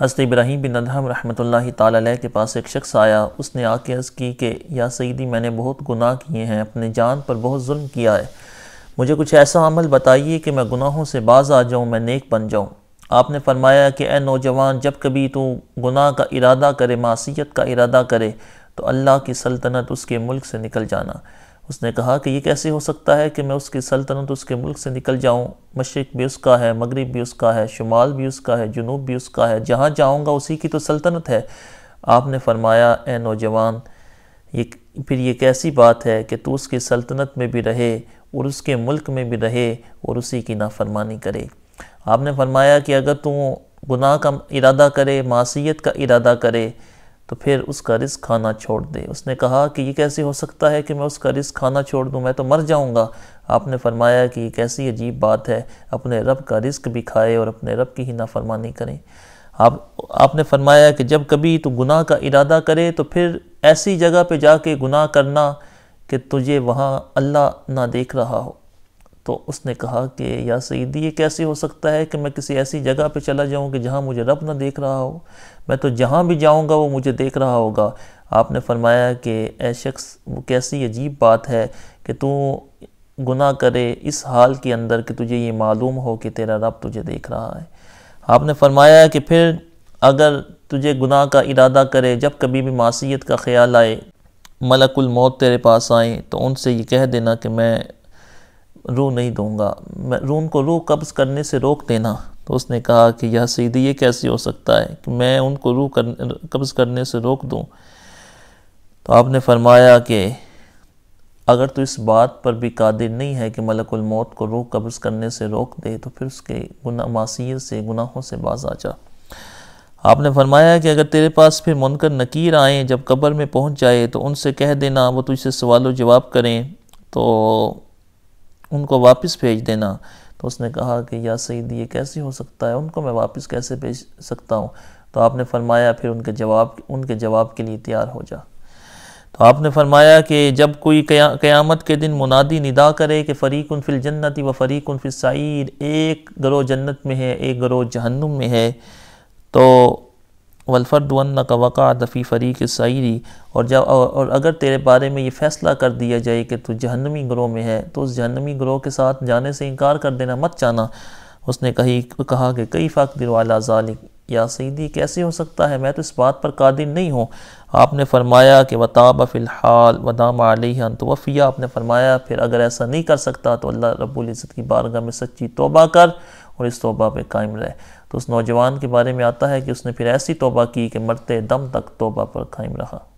हस्त इब्राहिम बिन अदहम रहमतुल्लाह ताला के पास एक शख्स आया उसने आके अर्ज़ की कि या सईदी मैंने बहुत गुनाह किए हैं अपने जान पर बहुत जुल्म किया है मुझे कुछ ऐसा अमल बताइए कि मैं गुनाहों से बाज आ जाऊँ मैं नेक बन जाऊँ आपने फरमाया कि ए नौजवान जब कभी तू गुनाह का इरादा करे मासीत का इरादा करे तो अल्लाह की सल्तनत उसके मुल्क से निकल जाना उसने कहा कि ये कैसे हो सकता है कि मैं उसकी सल्तनत उसके मुल्क से निकल जाऊँ मशरक़ भी उसका है मगरब भी उसका है शुमाल भी उसका है जुनूब भी उसका है जहाँ जाऊँगा उसी की तो सल्तनत है आपने फरमाया ए नौजवान ये फिर ये कैसी बात है कि तू उसकी सल्तनत में भी रहे और उसके मुल्क में भी रहे और उसी की नाफरमानी करे आपने फरमाया कि अगर तू गुनाह का इरादा करे मासीत का इरादा करे तो फिर उसका रिस्क खाना छोड़ दे उसने कहा कि ये कैसे हो सकता है कि मैं उसका रिस्क खाना छोड़ दूँ मैं तो मर जाऊँगा आपने फरमाया कि ये कैसी अजीब बात है अपने रब का रिस्क भी खाए और अपने रब की ही नाफरमानी करें आप आपने फरमाया कि जब कभी तो गुनाह का इरादा करे तो फिर ऐसी जगह पे जाके गुनाह करना कि तुझे वहाँ अल्लाह ना देख रहा हो तो उसने कहा कि या सईदी ये कैसे हो सकता है कि मैं किसी ऐसी जगह पे चला जाऊँ कि जहाँ मुझे रब ना देख रहा हो मैं तो जहाँ भी जाऊँगा वो मुझे देख रहा होगा आपने फरमाया कि ऐ शख्स वो कैसी अजीब बात है कि तू गुनाह करे इस हाल के अंदर कि तुझे ये मालूम हो कि तेरा रब तुझे देख रहा है आपने फरमाया कि फिर अगर तुझे गुनाह का इरादा करे जब कभी भी मासीत का ख्याल आए मलकुल मौत तेरे पास आए तो उनसे ये कह देना कि मैं रू नहीं दूंगा मैं रून को रू कब्ज़ करने से रोक देना तो उसने कहा कि यह सीधी ये कैसे हो सकता है कि मैं उनको रू कर कब्ज़ करने से रोक दूं तो आपने फरमाया कि अगर तो इस बात पर भी कादिर नहीं है कि मलकुल मौत को रूह कब्ज़ करने से रोक दे तो फिर उसके गुना मासीत से गुनाहों से बाज आ जा आपने फरमाया कि अगर तेरे पास फिर मुनकर नकीर आएँ जब कब्र में पहुँच जाए तो उनसे कह देना वो तुझसे सवाल जवाब करें तो उनको वापस भेज देना तो उसने कहा कि या सईद ये कैसे हो सकता है उनको मैं वापस कैसे भेज सकता हूँ तो आपने फरमाया फिर उनके जवाब उनके जवाब के लिए तैयार हो जा तो आपने फरमाया कि जब कोई क्या, क़यामत के दिन मुनादी निदा करे कि फ़रीक फिल जन्नति व फ़रीक फिल साइर एक गरोह जन्नत में है एक गरोह जहन्नुम में है तो कवका दफ़ी फ़रीक सईरी और जब और अगर तेरे बारे में ये फ़ैसला कर दिया जाए कि तू जहनवी ग्रोह में है तो उस जहनवी ग्रोह के साथ जाने से इनकार कर देना मत जाना उसने कही कहा कि कई फ़ाक दिलवाला जालिक या सईदी कैसे हो सकता है मैं तो इस बात पर कादिर नहीं हूँ आपने फरमाया कि वताब फ़िलहाल वदाम आलिहन तो वफ़िया आपने फरमाया फिर अगर ऐसा नहीं कर सकता तो अल्लाह रबुल्ज़त की बारगाह में सच्ची तोबा कर और इस तोबा पे कायम रहे तो उस नौजवान के बारे में आता है कि उसने फिर ऐसी तोबा की कि मरते दम तक तोबा पर कायम रहा